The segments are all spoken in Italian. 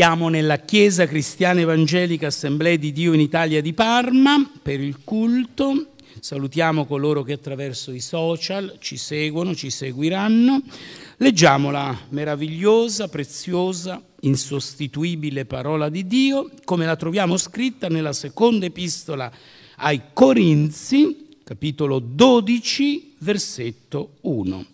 Siamo nella Chiesa Cristiana Evangelica Assemblea di Dio in Italia di Parma per il culto. Salutiamo coloro che attraverso i social ci seguono, ci seguiranno. Leggiamo la meravigliosa, preziosa, insostituibile parola di Dio, come la troviamo scritta nella seconda epistola ai Corinzi, capitolo 12, versetto 1.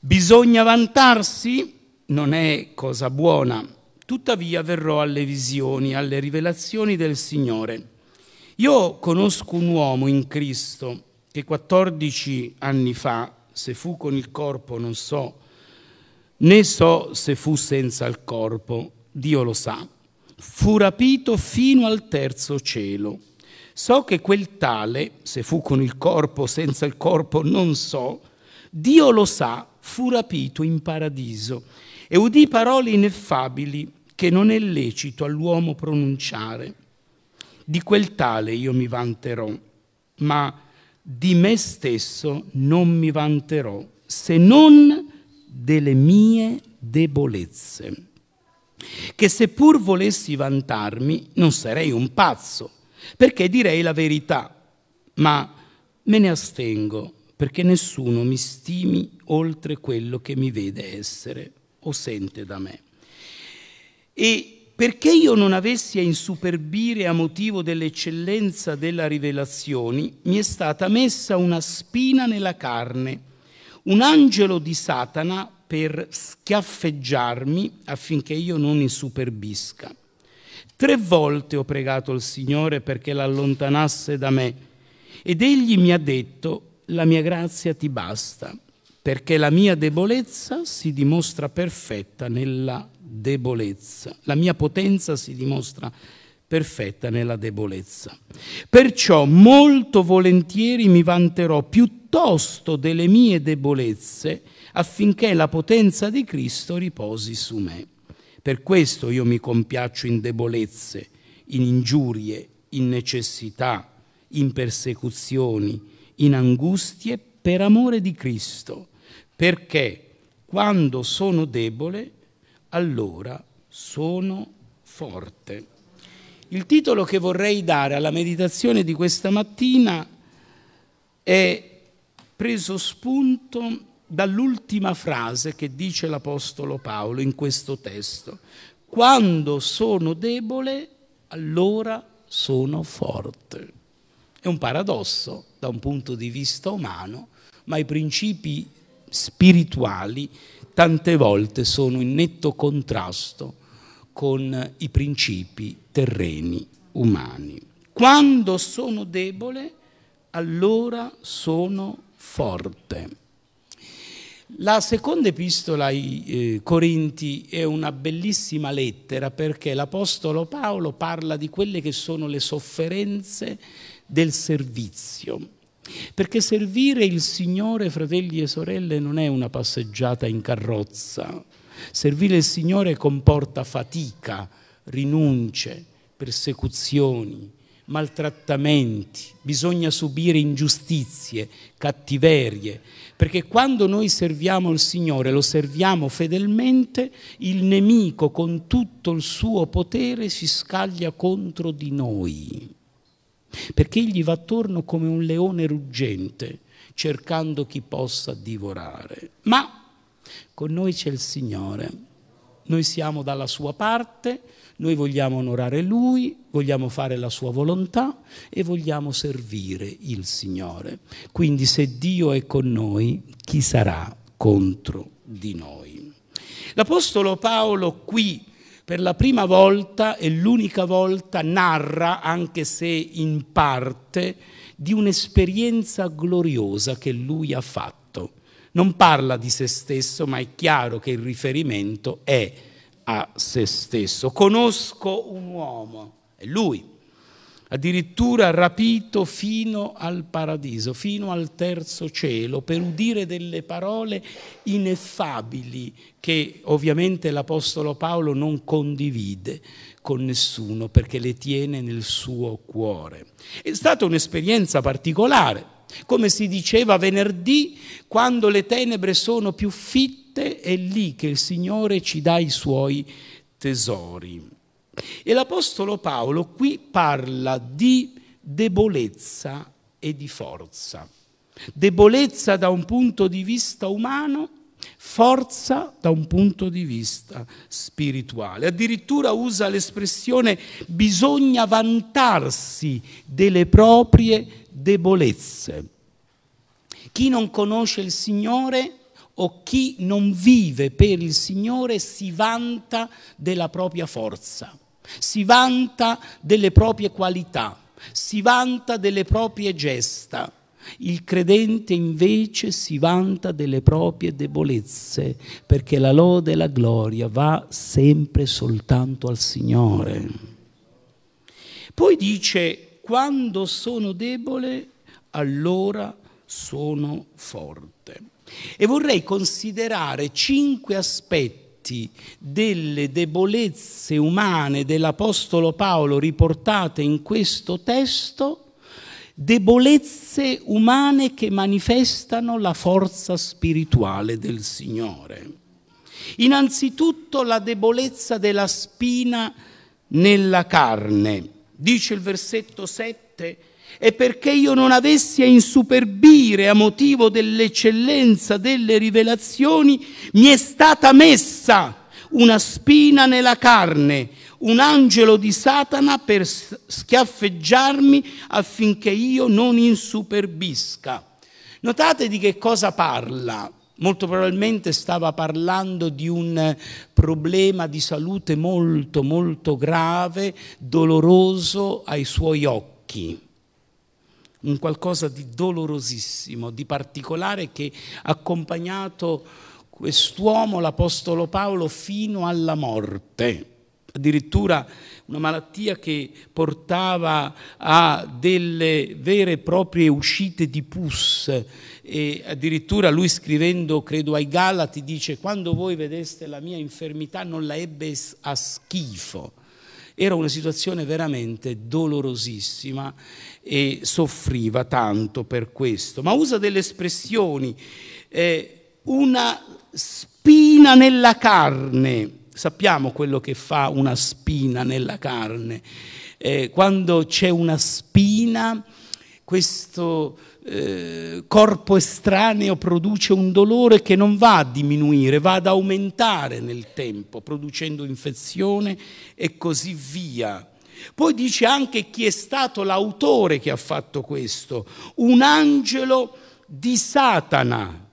Bisogna vantarsi? Non è cosa buona tuttavia verrò alle visioni, alle rivelazioni del Signore. Io conosco un uomo in Cristo che 14 anni fa, se fu con il corpo non so, né so se fu senza il corpo, Dio lo sa, fu rapito fino al terzo cielo. So che quel tale, se fu con il corpo o senza il corpo, non so, Dio lo sa, fu rapito in paradiso e udì parole ineffabili che non è lecito all'uomo pronunciare. Di quel tale io mi vanterò, ma di me stesso non mi vanterò, se non delle mie debolezze. Che seppur volessi vantarmi, non sarei un pazzo, perché direi la verità, ma me ne astengo perché nessuno mi stimi oltre quello che mi vede essere o sente da me. E perché io non avessi a insuperbire a motivo dell'eccellenza della rivelazione, mi è stata messa una spina nella carne, un angelo di Satana per schiaffeggiarmi affinché io non insuperbisca. Tre volte ho pregato il Signore perché l'allontanasse da me ed egli mi ha detto, la mia grazia ti basta, perché la mia debolezza si dimostra perfetta nella debolezza. La mia potenza si dimostra perfetta nella debolezza. Perciò molto volentieri mi vanterò piuttosto delle mie debolezze affinché la potenza di Cristo riposi su me. Per questo io mi compiaccio in debolezze, in ingiurie, in necessità, in persecuzioni, in angustie per amore di Cristo, perché quando sono debole allora sono forte. Il titolo che vorrei dare alla meditazione di questa mattina è preso spunto dall'ultima frase che dice l'Apostolo Paolo in questo testo. Quando sono debole, allora sono forte. È un paradosso da un punto di vista umano, ma i principi spirituali tante volte sono in netto contrasto con i principi terreni umani. Quando sono debole, allora sono forte. La seconda epistola ai eh, Corinti è una bellissima lettera perché l'Apostolo Paolo parla di quelle che sono le sofferenze del servizio. Perché servire il Signore, fratelli e sorelle, non è una passeggiata in carrozza. Servire il Signore comporta fatica, rinunce, persecuzioni, maltrattamenti, bisogna subire ingiustizie, cattiverie, perché quando noi serviamo il Signore, lo serviamo fedelmente, il nemico con tutto il suo potere si scaglia contro di noi perché egli va attorno come un leone ruggente, cercando chi possa divorare. Ma con noi c'è il Signore, noi siamo dalla sua parte, noi vogliamo onorare Lui, vogliamo fare la sua volontà e vogliamo servire il Signore. Quindi se Dio è con noi, chi sarà contro di noi? L'Apostolo Paolo qui per la prima volta e l'unica volta narra, anche se in parte, di un'esperienza gloriosa che lui ha fatto. Non parla di se stesso, ma è chiaro che il riferimento è a se stesso. Conosco un uomo, è lui addirittura rapito fino al paradiso, fino al terzo cielo, per udire delle parole ineffabili che ovviamente l'Apostolo Paolo non condivide con nessuno perché le tiene nel suo cuore. È stata un'esperienza particolare, come si diceva venerdì, quando le tenebre sono più fitte è lì che il Signore ci dà i suoi tesori. E l'Apostolo Paolo qui parla di debolezza e di forza. Debolezza da un punto di vista umano, forza da un punto di vista spirituale. Addirittura usa l'espressione bisogna vantarsi delle proprie debolezze. Chi non conosce il Signore o chi non vive per il Signore si vanta della propria forza si vanta delle proprie qualità, si vanta delle proprie gesta. Il credente invece si vanta delle proprie debolezze, perché la lode e la gloria va sempre soltanto al Signore. Poi dice, quando sono debole, allora sono forte. E vorrei considerare cinque aspetti effetti delle debolezze umane dell'Apostolo Paolo riportate in questo testo, debolezze umane che manifestano la forza spirituale del Signore. Innanzitutto la debolezza della spina nella carne. Dice il versetto 7, e perché io non avessi a insuperbire a motivo dell'eccellenza delle rivelazioni, mi è stata messa una spina nella carne, un angelo di Satana per schiaffeggiarmi affinché io non insuperbisca. Notate di che cosa parla. Molto probabilmente stava parlando di un problema di salute molto molto grave, doloroso ai suoi occhi un qualcosa di dolorosissimo, di particolare che ha accompagnato quest'uomo, l'Apostolo Paolo, fino alla morte. Addirittura una malattia che portava a delle vere e proprie uscite di pus. E addirittura lui scrivendo, credo ai Galati, dice quando voi vedeste la mia infermità non la ebbe a schifo era una situazione veramente dolorosissima e soffriva tanto per questo. Ma usa delle espressioni, eh, una spina nella carne. Sappiamo quello che fa una spina nella carne. Eh, quando c'è una spina, questo eh, corpo estraneo produce un dolore che non va a diminuire, va ad aumentare nel tempo, producendo infezione e così via. Poi dice anche chi è stato l'autore che ha fatto questo, un angelo di Satana.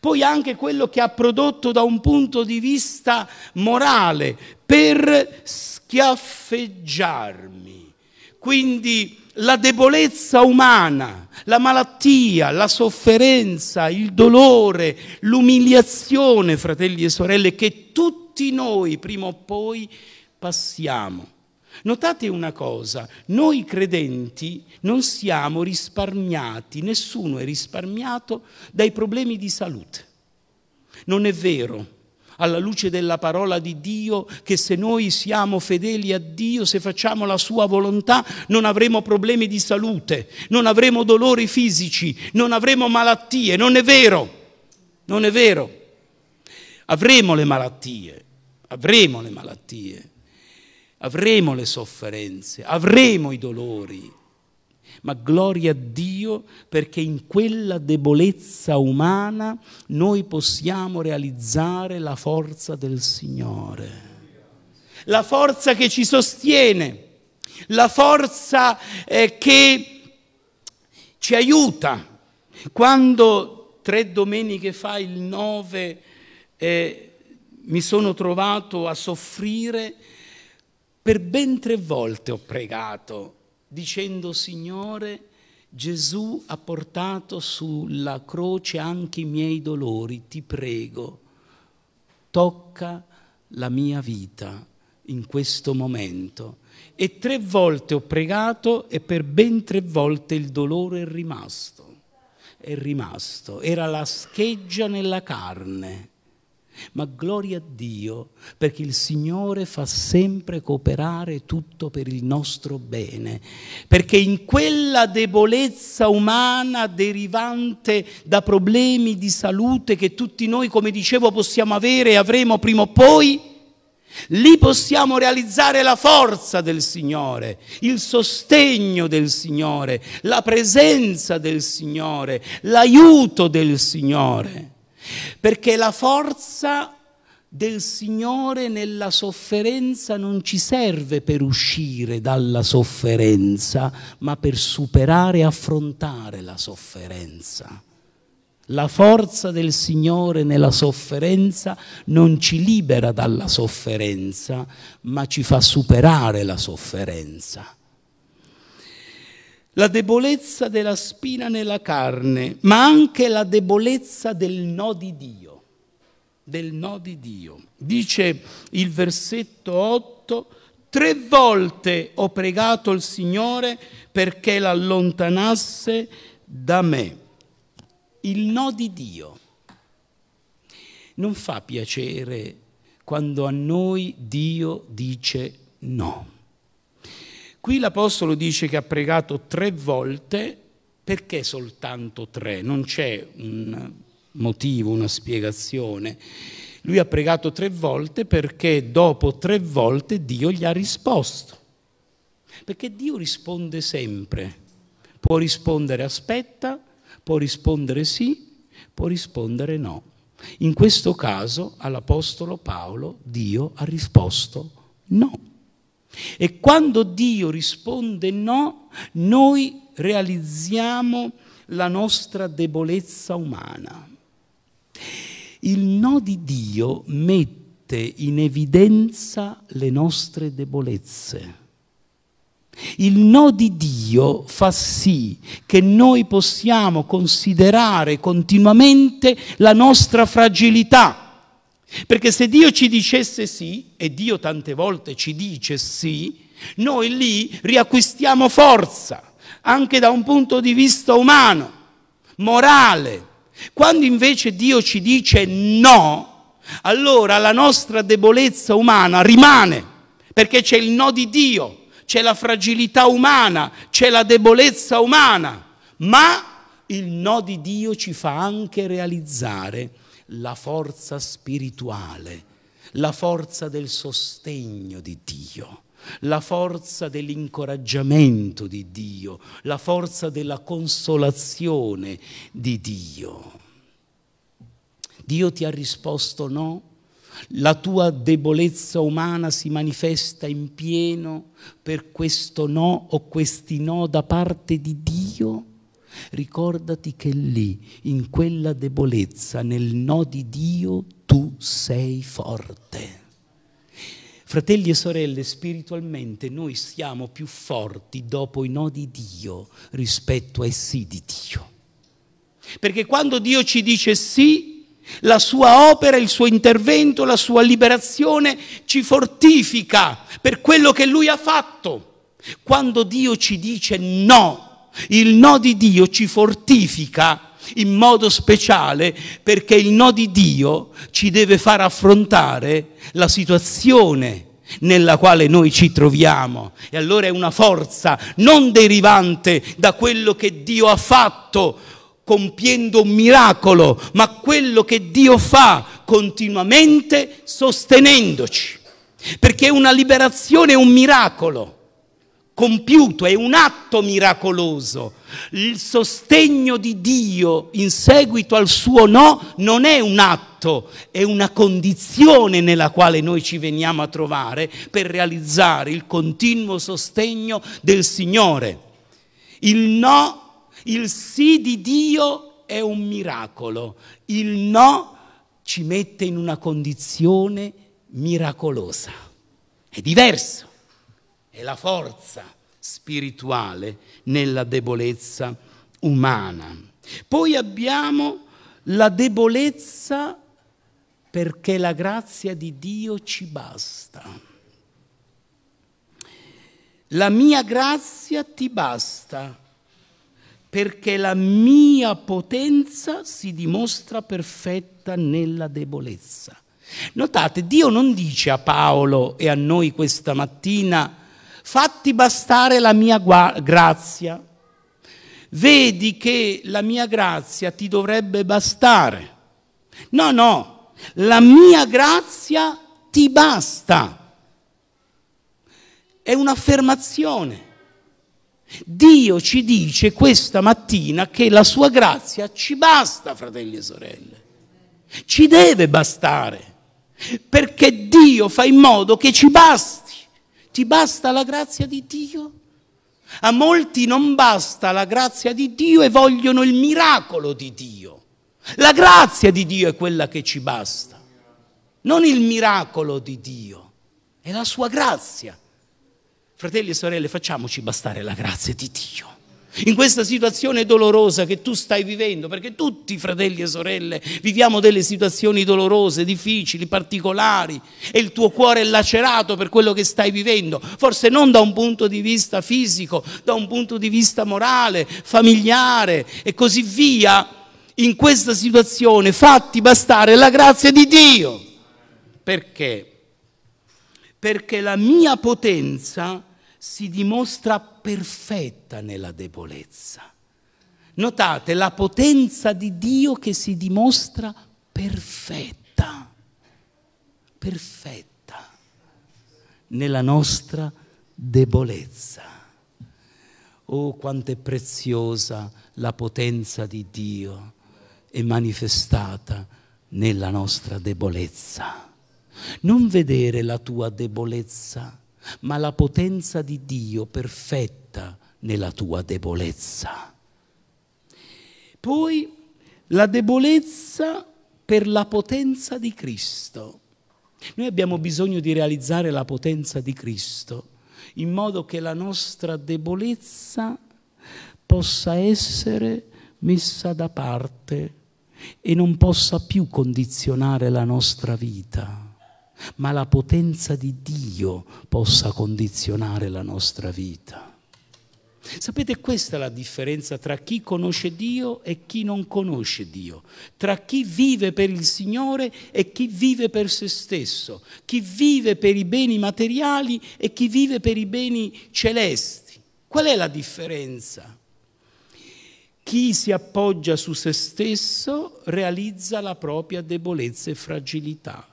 Poi anche quello che ha prodotto da un punto di vista morale per schiaffeggiarmi. Quindi la debolezza umana, la malattia, la sofferenza, il dolore, l'umiliazione, fratelli e sorelle, che tutti noi prima o poi passiamo. Notate una cosa, noi credenti non siamo risparmiati, nessuno è risparmiato dai problemi di salute. Non è vero alla luce della parola di Dio, che se noi siamo fedeli a Dio, se facciamo la sua volontà, non avremo problemi di salute, non avremo dolori fisici, non avremo malattie. Non è vero, non è vero. Avremo le malattie, avremo le malattie, avremo le sofferenze, avremo i dolori, ma gloria a Dio perché in quella debolezza umana noi possiamo realizzare la forza del Signore, la forza che ci sostiene, la forza eh, che ci aiuta. Quando tre domeniche fa, il 9, eh, mi sono trovato a soffrire, per ben tre volte ho pregato dicendo Signore, Gesù ha portato sulla croce anche i miei dolori, ti prego, tocca la mia vita in questo momento. E tre volte ho pregato e per ben tre volte il dolore è rimasto, è rimasto, era la scheggia nella carne. Ma gloria a Dio perché il Signore fa sempre cooperare tutto per il nostro bene, perché in quella debolezza umana derivante da problemi di salute che tutti noi, come dicevo, possiamo avere e avremo prima o poi, lì possiamo realizzare la forza del Signore, il sostegno del Signore, la presenza del Signore, l'aiuto del Signore perché la forza del Signore nella sofferenza non ci serve per uscire dalla sofferenza, ma per superare e affrontare la sofferenza. La forza del Signore nella sofferenza non ci libera dalla sofferenza, ma ci fa superare la sofferenza la debolezza della spina nella carne, ma anche la debolezza del no di Dio, del no di Dio. Dice il versetto 8, tre volte ho pregato il Signore perché l'allontanasse da me. Il no di Dio non fa piacere quando a noi Dio dice no. Qui l'Apostolo dice che ha pregato tre volte, perché soltanto tre? Non c'è un motivo, una spiegazione. Lui ha pregato tre volte perché dopo tre volte Dio gli ha risposto. Perché Dio risponde sempre. Può rispondere aspetta, può rispondere sì, può rispondere no. In questo caso all'Apostolo Paolo Dio ha risposto no. E quando Dio risponde no, noi realizziamo la nostra debolezza umana. Il no di Dio mette in evidenza le nostre debolezze. Il no di Dio fa sì che noi possiamo considerare continuamente la nostra fragilità perché se Dio ci dicesse sì, e Dio tante volte ci dice sì, noi lì riacquistiamo forza, anche da un punto di vista umano, morale. Quando invece Dio ci dice no, allora la nostra debolezza umana rimane, perché c'è il no di Dio, c'è la fragilità umana, c'è la debolezza umana, ma il no di Dio ci fa anche realizzare la forza spirituale, la forza del sostegno di Dio, la forza dell'incoraggiamento di Dio, la forza della consolazione di Dio. Dio ti ha risposto no? La tua debolezza umana si manifesta in pieno per questo no o questi no da parte di Dio? Ricordati che lì, in quella debolezza, nel no di Dio, tu sei forte. Fratelli e sorelle, spiritualmente noi siamo più forti dopo i no di Dio rispetto ai sì di Dio. Perché quando Dio ci dice sì, la sua opera, il suo intervento, la sua liberazione ci fortifica per quello che lui ha fatto. Quando Dio ci dice no, il no di Dio ci fortifica in modo speciale perché il no di Dio ci deve far affrontare la situazione nella quale noi ci troviamo. E allora è una forza non derivante da quello che Dio ha fatto compiendo un miracolo, ma quello che Dio fa continuamente sostenendoci. Perché una liberazione è un miracolo compiuto, è un atto miracoloso. Il sostegno di Dio in seguito al suo no non è un atto, è una condizione nella quale noi ci veniamo a trovare per realizzare il continuo sostegno del Signore. Il no, il sì di Dio è un miracolo, il no ci mette in una condizione miracolosa. È diverso è la forza spirituale nella debolezza umana. Poi abbiamo la debolezza perché la grazia di Dio ci basta. La mia grazia ti basta perché la mia potenza si dimostra perfetta nella debolezza. Notate, Dio non dice a Paolo e a noi questa mattina fatti bastare la mia grazia. Vedi che la mia grazia ti dovrebbe bastare. No, no, la mia grazia ti basta. È un'affermazione. Dio ci dice questa mattina che la sua grazia ci basta, fratelli e sorelle. Ci deve bastare. Perché Dio fa in modo che ci basta. Ti basta la grazia di Dio? A molti non basta la grazia di Dio e vogliono il miracolo di Dio. La grazia di Dio è quella che ci basta, non il miracolo di Dio, è la sua grazia. Fratelli e sorelle, facciamoci bastare la grazia di Dio in questa situazione dolorosa che tu stai vivendo, perché tutti fratelli e sorelle viviamo delle situazioni dolorose, difficili, particolari e il tuo cuore è lacerato per quello che stai vivendo, forse non da un punto di vista fisico, da un punto di vista morale, familiare e così via, in questa situazione fatti bastare la grazia di Dio. Perché? Perché la mia potenza si dimostra perfetta nella debolezza. Notate la potenza di Dio che si dimostra perfetta, perfetta nella nostra debolezza. Oh, quanto è preziosa la potenza di Dio è manifestata nella nostra debolezza. Non vedere la tua debolezza ma la potenza di Dio perfetta nella tua debolezza. Poi la debolezza per la potenza di Cristo. Noi abbiamo bisogno di realizzare la potenza di Cristo in modo che la nostra debolezza possa essere messa da parte e non possa più condizionare la nostra vita ma la potenza di Dio possa condizionare la nostra vita. Sapete, questa è la differenza tra chi conosce Dio e chi non conosce Dio, tra chi vive per il Signore e chi vive per se stesso, chi vive per i beni materiali e chi vive per i beni celesti. Qual è la differenza? Chi si appoggia su se stesso realizza la propria debolezza e fragilità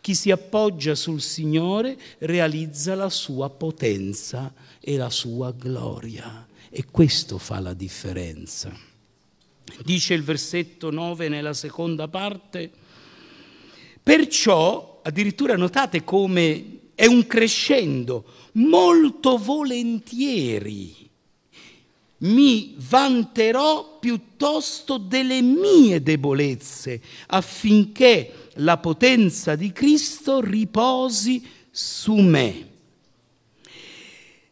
chi si appoggia sul Signore realizza la sua potenza e la sua gloria. E questo fa la differenza. Dice il versetto 9 nella seconda parte, perciò addirittura notate come è un crescendo, molto volentieri mi vanterò piuttosto delle mie debolezze affinché la potenza di Cristo riposi su me.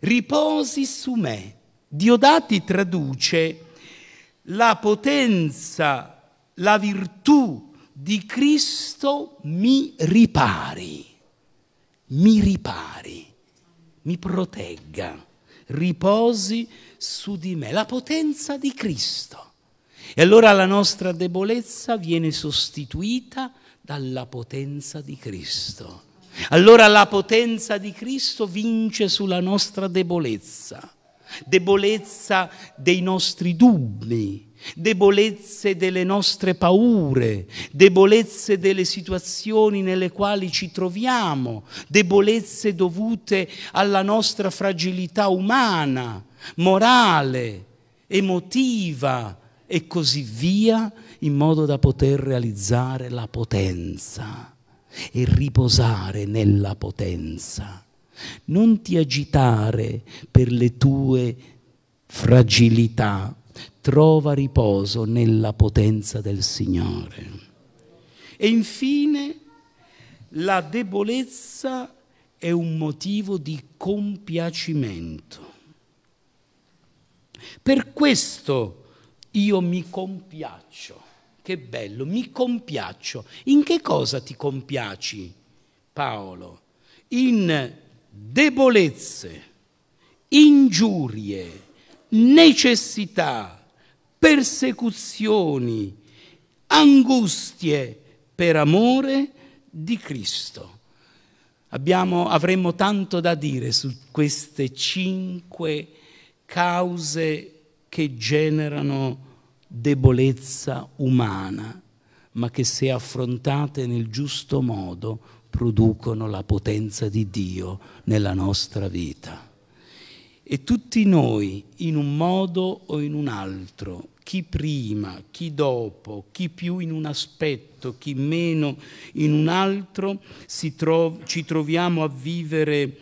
Riposi su me. Diodati traduce la potenza, la virtù di Cristo mi ripari, mi ripari, mi protegga, riposi su me su di me, la potenza di Cristo. E allora la nostra debolezza viene sostituita dalla potenza di Cristo. Allora la potenza di Cristo vince sulla nostra debolezza, debolezza dei nostri dubbi, debolezze delle nostre paure, debolezze delle situazioni nelle quali ci troviamo, debolezze dovute alla nostra fragilità umana, morale, emotiva e così via, in modo da poter realizzare la potenza e riposare nella potenza. Non ti agitare per le tue fragilità, trova riposo nella potenza del Signore. E infine la debolezza è un motivo di compiacimento. Per questo io mi compiaccio. Che bello, mi compiaccio. In che cosa ti compiaci, Paolo? In debolezze, ingiurie, necessità, persecuzioni, angustie per amore di Cristo. Abbiamo, avremmo tanto da dire su queste cinque cause che generano debolezza umana, ma che se affrontate nel giusto modo producono la potenza di Dio nella nostra vita. E tutti noi, in un modo o in un altro, chi prima, chi dopo, chi più in un aspetto, chi meno in un altro, tro ci troviamo a vivere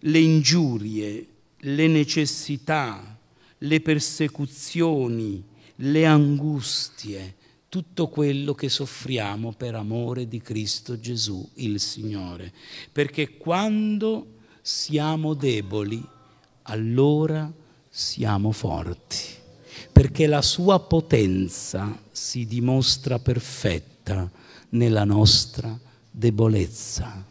le ingiurie, le necessità, le persecuzioni, le angustie, tutto quello che soffriamo per amore di Cristo Gesù il Signore. Perché quando siamo deboli, allora siamo forti, perché la sua potenza si dimostra perfetta nella nostra debolezza.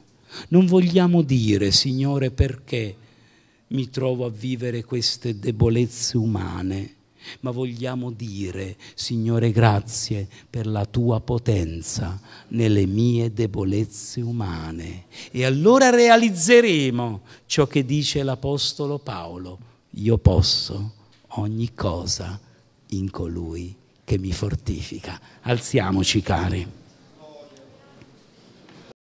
Non vogliamo dire, Signore, perché mi trovo a vivere queste debolezze umane, ma vogliamo dire, Signore, grazie per la tua potenza nelle mie debolezze umane. E allora realizzeremo ciò che dice l'Apostolo Paolo, io posso ogni cosa in colui che mi fortifica. Alziamoci, cari.